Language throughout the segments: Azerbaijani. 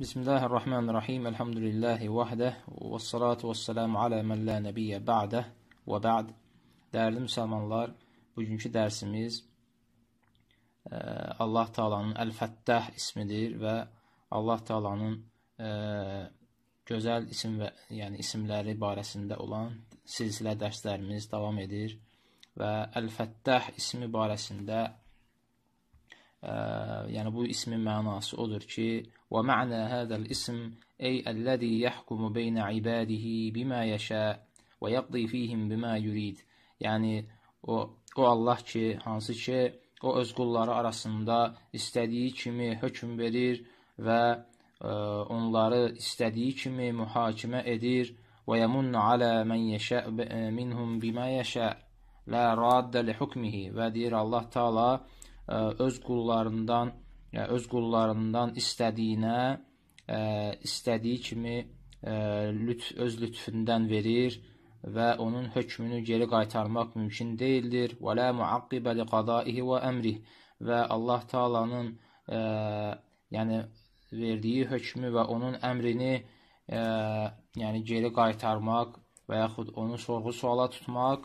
Bismillahirrahmanirrahim. Elhamdülillahi vahdə və salatu və salamu alə mən la nəbiyyə ba'də və ba'd. Dəyərli müsəlmanlar, bugünkü dərsimiz e, Allah Taalanın Əl-Fəttah ismidir və Allah Taalanın e, gözəl isim və yəni isimləri barəsində olan silsilə dərslərimiz davam edir və Əl-Fəttah ismi barəsində yəni bu ismin mənası odur ki, və məna hadal ism ey allazi yahkumu beynə ibadihi bima yasha və yaqdi fihim bima yurid. Yəni o o Allah ki, hansı ki, o öz qulları arasında istədiyi kimi hökm verir və ə, e, onları istədiyi kimi mühakimə edir və yamunnu alə men yəşə e, minhum bima yəşə la raddə li hukmihi və deyir Allah Taala E, öz qullarından e, öz qullarından istədiyinə e, istədiyi kimi lütf öz lütfündən verir və onun hökmünü geri qaytarmaq mümkün deyildir. Və la muaqqibe li qada'ihi və əmrih və Allah Taala'nın yəni verdiyi hökmü və onun əmrini ə, yəni geri qaytarmaq və yaxud onu sorğu-suala tutmaq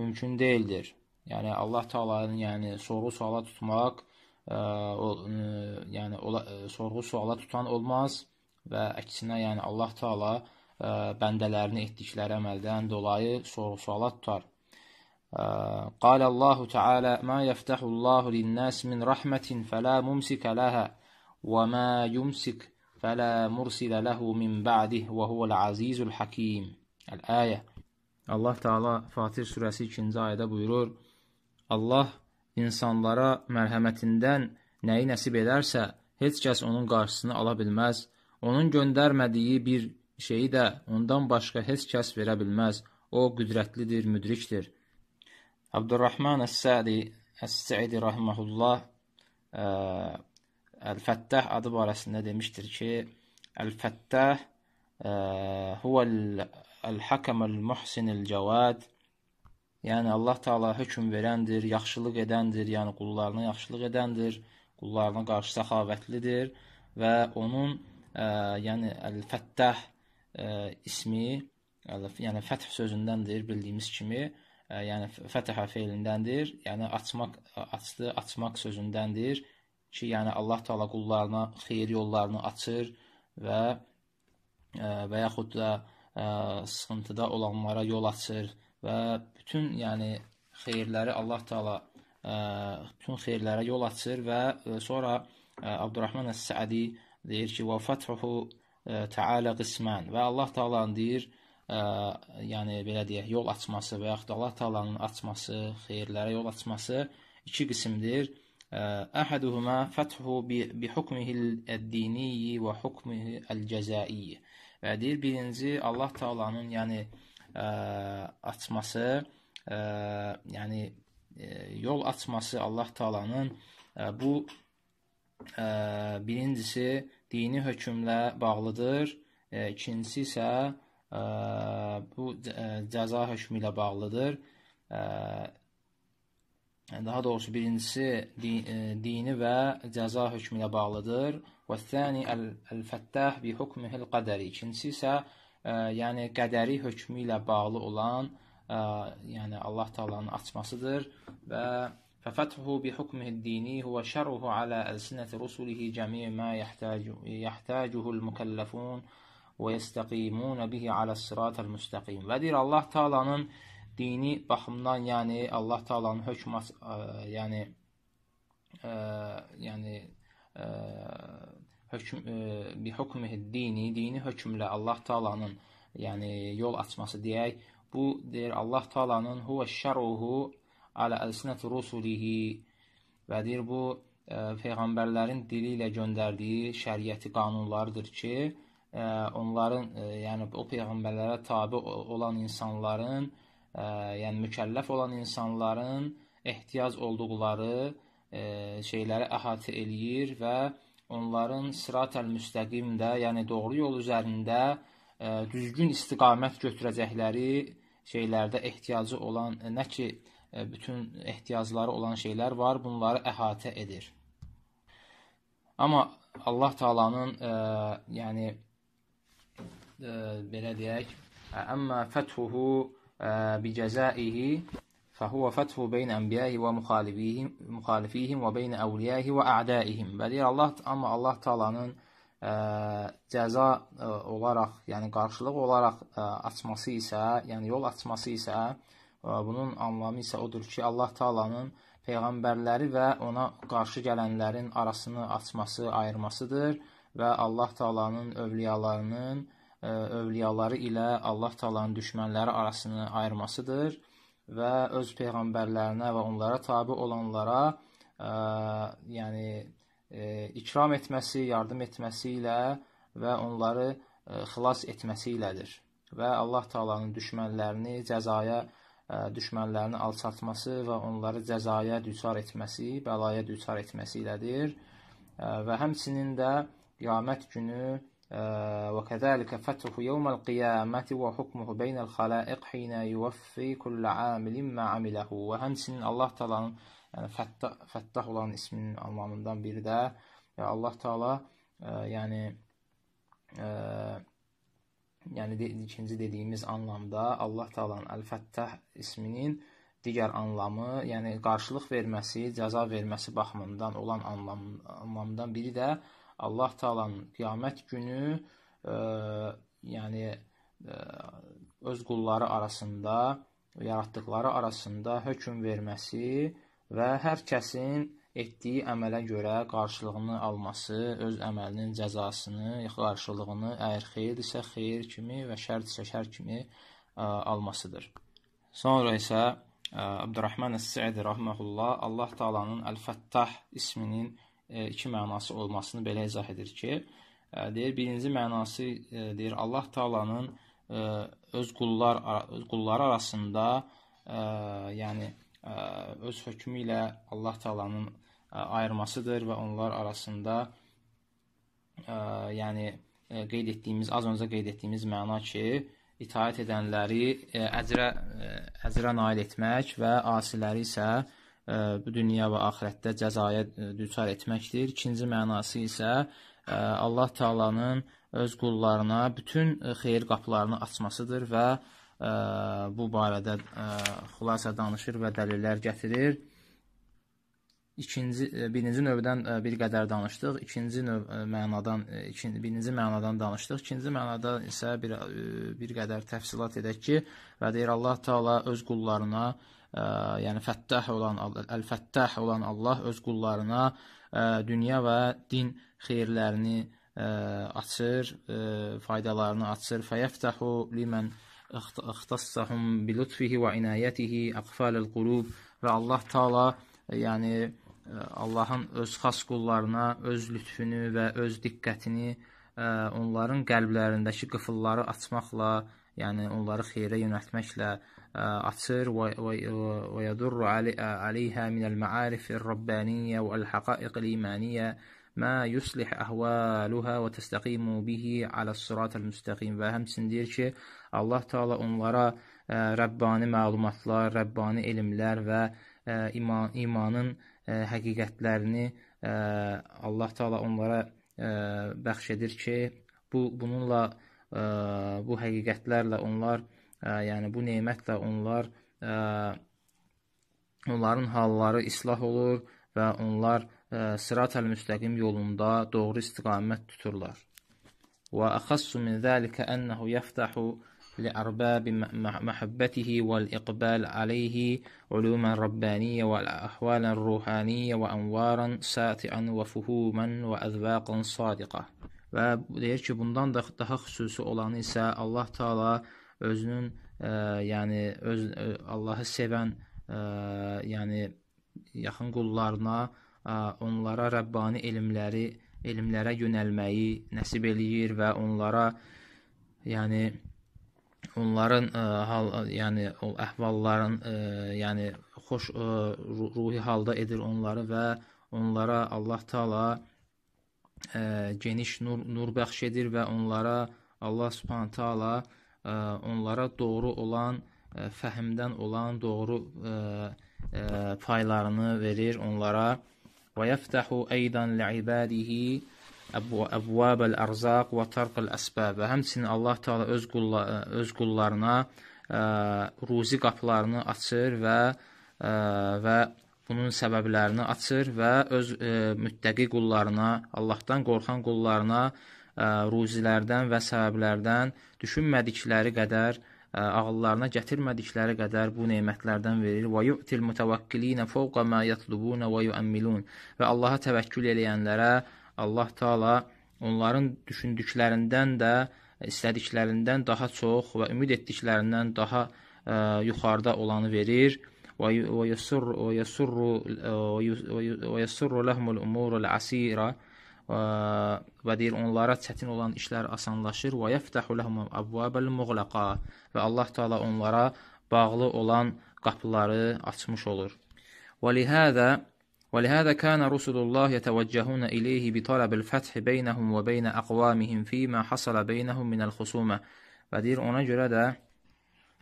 mümkün deyildir. Yəni Allah Taala'nın yəni sorğu-suala tutmaq, ə, e, o, ə, yəni ola, e, sorğu-suala tutan olmaz və əksinə yəni Allah Taala e, bəndələrini etdikləri əməldən dolayı sorğu-suala tutar. قال الله تعالى ما يفتح الله للناس من رحمة فلا ممسك لها وما يمسك فلا مرسل له من بعده وهو العزيز الحكيم الآية Allah Teala Fatih surəsi 2-ci ayədə buyurur: Allah insanlara mərhəmətindən nəyi nəsib edərsə, heç kəs onun qarşısını ala bilməz. Onun göndərmədiyi bir şeyi də ondan başqa heç kəs verə bilməz. O qüdrətlidir, müdrikdir. Abdurrahman Əs-Sədi, Əs-Səidi rahmehullah Əl-Fəttah e, adı barəsində demişdir ki, Əl-Fəttah e, huvəl-Hakəm el-Muhsin el-Cavad Yəni Allah Taala hökm verəndir, yaxşılıq edəndir, yəni qullarına yaxşılıq edəndir, qullarına qarşı səxavətlidir və onun ə, e, yəni Əl-Fəttah ə, e, ismi ə, yəni fəth sözündəndir bildiyimiz kimi, ə, e, yəni fətəhə feilindəndir, yəni açmaq açdı, açmaq sözündəndir ki, yəni Allah Taala qullarına xeyir yollarını açır və ə, və yaxud da ə, sıxıntıda olanlara yol açır və bütün yəni xeyirləri Allah Taala e, bütün xeyirlərə yol açır və e, sonra e, Abdurrahman əs-Səadi deyir ki, "Və fəthuhu Taala qisman" və Allah Taala'nın deyir, ə, yəni belə deyək, yol açması və yaxud Allah Taala'nın açması, xeyirlərə yol açması iki qismdir. Əhaduhuma fəthuhu bi, bi hukmihil dini və hukmihil cəzai. Və deyir, birinci Allah Taala'nın, yəni açması, ə, yəni ə, yol açması Allah Taala'nın bu ə, birincisi dini hökmlə bağlıdır, ə, ikincisi isə ə, bu ə, cəza hökmü ilə bağlıdır. Ə, daha doğrusu birincisi din, dini və cəza hökmü ilə bağlıdır. Və thani el-fəttah bi hukmihi'l qadari. İkincisi isə yəni qədəri hökmü ilə bağlı olan, yəni Allah Taala'nın açmasıdır və ففتحه بحكمه الديني هو شرعه على ألسنة رسله جميع ما يحتاج يحتاجه المكلفون ويستقيمون به على الصراط المستقيم və deyir Allah Taala'nın dini baxımdan, yəni Allah Taala'nın hökm yəni ə, yəni ə, hökm e, bihukmihi dini, dini hökmlə Allah Taala'nın, yəni yol açması deyək, bu deyir Allah Taala'nın huve şerruhu ala elsinati rusulihi və deyir bu ə, e, peyğəmbərlərin dili ilə göndərdiyi şəriəti qanunlardır ki, ə, e, onların ə, yəni o peyğəmbərlərə tabe olan insanların, ə, yəni mükəlləf olan insanların ehtiyac olduqları ə, şeyləri əhatə eləyir və onların sirat-əl-müstəqimdə, yəni doğru yol üzərində e, düzgün istiqamət götürəcəkləri şeylərdə ehtiyacı olan, e, nə ki e, bütün ehtiyacları olan şeylər var, bunları əhatə edir. Amma Allah Taala'nın yəni ə, belə deyək, əmmə fəthuhu bi cəzaihi فهو فتح بين enbiyəhi və müxalifihim və beynə əvliyəhi və ə'dəihim. Bəli, Allah, amma Allah Taalanın ə, cəza ə, olaraq, yəni qarşılıq olaraq ə, açması isə, yəni yol açması isə, ə, bunun anlamı isə odur ki, Allah Taalanın peyğəmbərləri və ona qarşı gələnlərin arasını açması, ayırmasıdır və Allah Taalanın övliyalarının ə, övliyaları ilə Allah Taalanın düşmənləri arasını ayırmasıdır və öz peyğəmbərlərinə və onlara tabe olanlara ə, yəni ə, e, ikram etməsi, yardım etməsi ilə və onları ə, e, xilas etməsi ilədir. Və Allah Taala'nın düşmənlərini cəzaya ə, e, düşmənlərini alçaltması və onları cəzaya düçar etməsi, bəlaya düçar etməsi ilədir. Ə, və həmçinin də qiyamət günü وكذلك فتره يوم القيامة وحكمه بين الخلائق حين يوفي كل عامل ما عمله və həmçinin Allah Taala'nın yəni Fəttah, Fəttah olan isminin anlamından biri də və Allah Taala yəni ə, yəni de, ikinci dediyimiz anlamda Allah Taala'nın Əl-Fəttah isminin digər anlamı, yəni qarşılıq verməsi, cəza verməsi baxımından olan anlam, anlamdan biri də Allah Taala'nın qiyamət günü e, yəni e, öz qulları arasında, yaratdıqları arasında hökm verməsi və hər kəsin etdiyi əmələ görə qarşılığını alması, öz əməlinin cəzasını, qarşılığını əgər xeyir isə xeyir kimi və şər isə şər kimi ə, e, almasıdır. Sonra isə ə, e, Əbdurrahman Əs-Səidi rahmehullah Allah Taala'nın Əl-Fəttah isminin E, iki mənası olmasını belə izah edir ki, e, deyir birinci mənası e, deyir Allah Taala'nın öz qullar öz qulları arasında ə, yəni ə, öz hökmü ilə Allah Taala'nın ayırmasıdır və onlar arasında ə, yəni ə, qeyd etdiyimiz az öncə qeyd etdiyimiz məna ki, itaat edənləri ə, əcrə ə, əcrə nail etmək və asiləri isə bu dünya və axirətdə cəzaya düçar etməkdir. İkinci mənası isə Allah Taala'nın öz qullarına bütün xeyir qapılarını açmasıdır və bu barədə xülasə danışır və dəlillər gətirir. İkinci birinci növdən bir qədər danışdıq. İkinci növ mənadan ikinci birinci mənadan danışdıq. İkinci mənada isə bir bir qədər təfsilat edək ki, və deyir Allah Taala öz qullarına yəni Fəttah olan Əl-Fəttah olan Allah öz qullarına dünya və din xeyirlərini açır, faydalarını açır. Fəyəftəhu limən ixtassahum bi lütfihi və inayətihi aqfalul qulub və Allah Taala yəni Allahın öz xas qullarına öz lütfünü və öz diqqətini onların qəlblərindəki qıfılları açmaqla, yəni onları xeyrə yönəltməklə أفسر ويدر عليها من المعارف الربانية والحقائق الإيمانية ما يصلح əhvalüha və təstəqimu bihi alə sıratal müstəqim və həmçinin deyir ki, Allah Taala onlara ə, Rəbbani məlumatlar, Rəbbani elmlər və ə, iman imanın ə, həqiqətlərini ə, Allah Taala onlara ə, bəxş edir ki, bu bununla ə, bu həqiqətlərlə onlar ə, yəni bu nemətlə onlar onların halları islah olur və onlar sırat-əl müstəqim yolunda doğru istiqamət tuturlar. Və əxəssu min zəlikə ənəhu yəftəhu لأرباب محبته والإقبال عليه علوما ربانية وأحوالا روحانية وأنوارا ساتعا وفهوما وأذواقا صادقة Və deyir ki, bundan da daha xüsusi olanı isə Allah Taala özünün ə, e, yəni öz ə, e, Allahı sevən ə, e, yəni yaxın qullarına ə, onlara Rəbbani elmləri elmlərə yönəlməyi nəsib eləyir və onlara yəni onların ə, hal yəni o əhvalların ə, yəni xoş ə, ruhi halda edir onları və onlara Allah Taala geniş nur nur bəxş edir və onlara Allah Subhanahu Taala onlara doğru olan fəhimdən olan doğru paylarını verir onlara və yəftəhu eydan li'ibadihi əbvabul ərzaq və tarqul əsbəb. Və həmçinin Allah Taala öz qulla, öz qullarına ə, ruzi qapılarını açır və ə, və bunun səbəblərini açır və öz ə, müttəqi qullarına, Allahdan qorxan qullarına ruzilərdən və səbəblərdən düşünmədikləri qədər ağıllarına gətirmədikləri qədər bu nemətlərdən verir. Və yu'til mutavakkilina fawqa ma yatlubuna və yu'ammilun. Və Allaha təvəkkül eləyənlərə Allah Taala onların düşündüklərindən də istədiklərindən daha çox və ümid etdiklərindən daha ə, yuxarıda olanı verir. Və yusurru və yusurru və yusurru lehumul umurul asira və deyir onlara çətin olan işlər asanlaşır və yəftahu lehum abwabal mughlaqa və Allah Taala onlara bağlı olan qapıları açmış olur. Və lihəzə ولهذا كان رسل الله يتوجهون إليه بطلب الفتح بينهم وبين أقوامهم فيما حصل بينهم من الخصومة və deyir ona görə də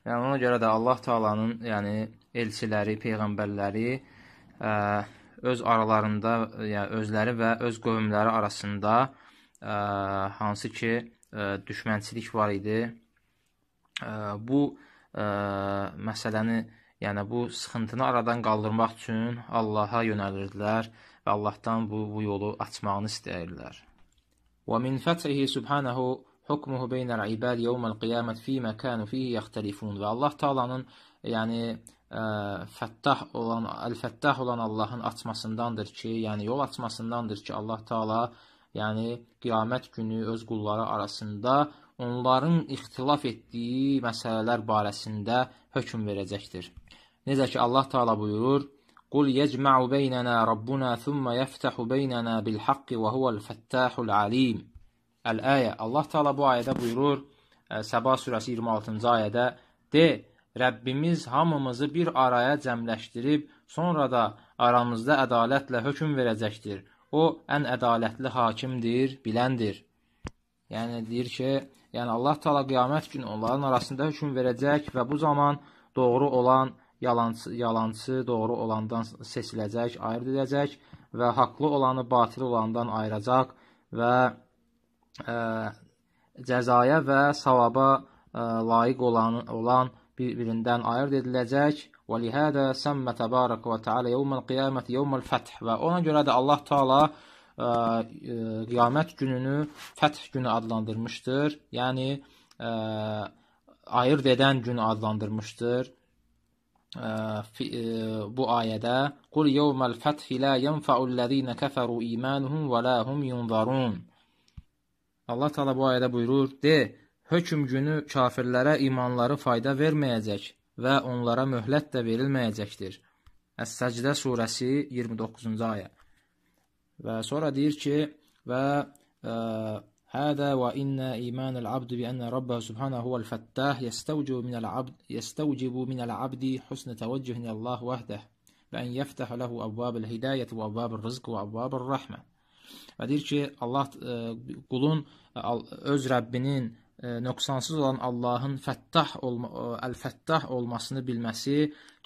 yəni ona görə də Allah Taala'nın yəni elçiləri, peyğəmbərləri ə, öz aralarında, yəni özləri və öz qövmləri arasında ə, e, hansı ki ə, e, düşmənçilik var idi. Ə, bu ə, məsələni, yəni bu sıxıntını aradan qaldırmaq üçün Allah'a yönəlirdilər və Allahdan bu, bu yolu açmağını istəyirdilər. Və min fəthihi subhanahu hukmuhu beynəl ibad yevməl qiyamət fīmə kənu fiyyə yəxtəlifun və Allah Taala'nın yəni Fəttah olan Əl-Fəttah olan Allahın açmasındandır ki, yəni yol açmasındandır ki, Allah Taala yəni qiyamət günü öz qulları arasında onların ixtilaf etdiyi məsələlər barəsində hökm verəcəkdir. Necə ki Allah Taala buyurur: "Qul yecma'u beynana rabbuna thumma yaftahu beynana bil haqqi və huvel fattahul alim." Əl-ayə Allah Taala bu ayədə buyurur, Səba surəsi 26-cı ayədə: "De, Rəbbimiz hamımızı bir araya cəmləşdirib, sonra da aramızda ədalətlə hökm verəcəkdir. O ən ədalətli hakimdir, biləndir. Yəni deyir ki, yəni Allah Taala qiyamət günü onların arasında hökm verəcək və bu zaman doğru olan yalançı, yalançı doğru olandan seçiləcək, ayırd edəcək və haqlı olanı batil olandan ayıracaq və ə, e, cəzaya və savaba ə, e, layiq olan olan bir-birindən ayırd ediləcək. Və lihədə səmmə təbarək və təala yevməl qiyamət yevməl fəth. Və ona görə də Allah Taala e, e, qiyamət gününü fəth günü adlandırmışdır. Yəni ə, e, ayırd edən gün adlandırmışdır. Ə, fi, ə, bu ayədə Qul yevməl fəth la yenfa'ullezine kəfəru imanuhum və la hum yunzarun. Allah Taala bu ayədə buyurur: "De, Hökm günü kafirlərə imanları fayda verməyəcək və onlara möhlət də verilməyəcəkdir. Əs-Səcdə surəsi 29-cu ayə. Və sonra deyir ki, və e, Hədə və innə imanəl abd bi ənə Rabbəhu subhanahu vəl fəttah yəstəvcibu minəl abd yəstəvcibu minəl abdi husnə təvəccühünə Allah vəhdəh və ən yəftəhə lehu əbvabul hidayət və əbvabur rizq və əbvabur rəhmə. Və deyir ki, Allah ə, e, qulun ə, e, öz Rəbbinin E, nöqsansız olan Allahın Fəttah olma, e, Əl-Fəttah olmasını bilməsi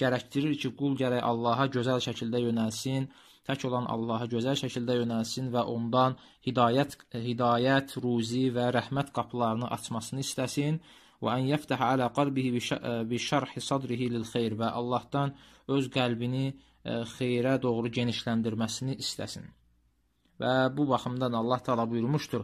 gərəkdirir ki, qul gərək Allaha gözəl şəkildə yönəlsin, tək olan Allaha gözəl şəkildə yönəlsin və ondan hidayət, e, hidayət, ruzi və rəhmət qapılarını açmasını istəsin və ən yəftəhə alə qalbihi bi şərhi sadrihi lil xeyr və Allahdan öz qəlbini xeyrə doğru genişləndirməsini istəsin. Və bu baxımdan Allah Taala buyurmuşdur: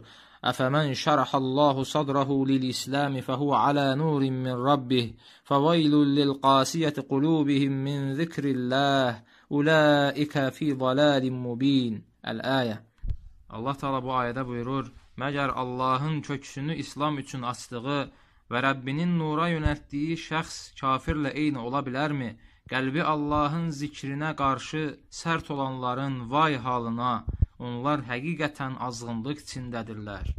"Əfəmən şərahallahu sadrahu lil-islami fehuve ala nurin min rabbih, fevaylul lil-qasiyati qulubihim min zikrillah, ulaika fi zalalin mubin." Əl-ayə. Allah Taala bu ayədə buyurur: "Məgər Allahın köksünü İslam üçün açdığı və Rəbbinin nura yönəltdiyi şəxs kafirlə eyni ola bilərmi? Qəlbi Allahın zikrinə qarşı sərt olanların vay halına!" onlar həqiqətən azğınlıq içindədirlər.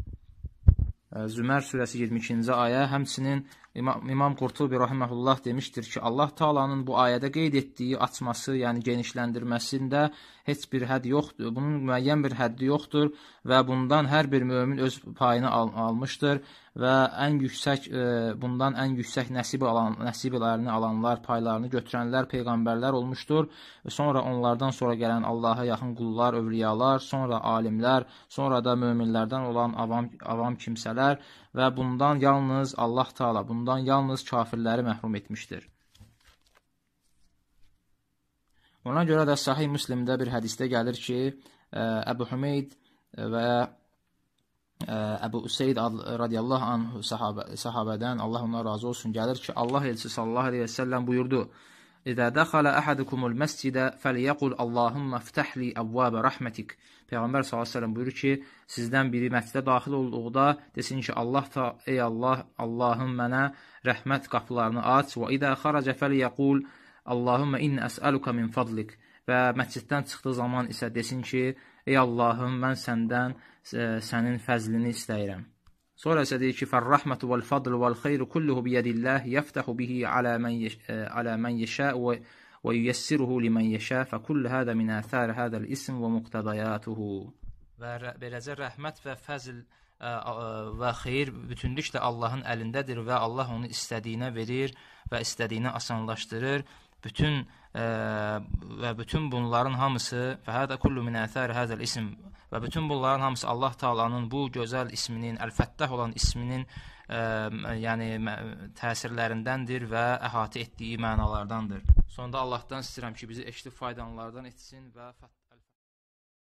Zümər surəsi 22-ci ayə həmçinin İmam, İmam Qurtubi rahimehullah demişdir ki, Allah Taala'nın bu ayədə qeyd etdiyi açması, yəni genişləndirməsində heç bir hədd yoxdur. Bunun müəyyən bir həddi yoxdur və bundan hər bir mömin öz payını al almışdır və ən yüksək e, bundan ən yüksək nəsib alan nəsiblərini alanlar, paylarını götürənlər peyğəmbərlər olmuşdur. Sonra onlardan sonra gələn Allah'a yaxın qullar, övliyalar, sonra alimlər, sonra da möminlərdən olan avam avam kimsələr və bundan yalnız Allah Taala, bundan yalnız kafirləri məhrum etmişdir. Ona görə də Sahih Müslimdə bir hədisdə gəlir ki, e, Əbu Hümeyd və e, Əbu Üseyd radiyallahu anh sahabə, sahabədən Allah ondan razı olsun gəlir ki, Allah elçisi sallallahu aleyhi və səlləm buyurdu: "İzə dəxalə əhadukumul məscidə fəliyəqul Allahumma ftəhli əvvabə rəhmətik." Peyğəmbər sallallahu aleyhi və səlləm buyurur ki, sizdən biri məscidə daxil olduqda desin ki, Allah ta ey Allah, Allahım mənə rəhmət qapılarını aç və izə xaraca fəliyəqul Allahumma inni əsəluka min fadlik. Və məsciddən çıxdığı zaman isə desin ki, Ey Allahım, mən səndən ə, e, sənin fəzlini istəyirəm. Sonra isə deyir ki, "Fərrahmətu vel fadlu vel xeyru kulluhu bi yadillah, yeftahu bihi ala men e, ala men yasha və və yuyessiruhu limen yasha, fekull hada min athar hada al-ism və muqtadayatuhu." Və beləcə rəhmət və fəzl ə, e, və xeyir bütünlüklə Allahın əlindədir və Allah onu istədiyinə verir və istədiyini asanlaşdırır. Bütün və bütün bunların hamısı və hədə kullu min əthəri həzəl ism və bütün bunların hamısı Allah Taala'nın bu gözəl isminin, Əl-Fəttah olan isminin ə, e, yəni təsirlərindəndir və əhatə etdiyi mənalardandır. Sonda Allahdan istəyirəm ki, bizi eşidib faydalanlardan etsin və fəttah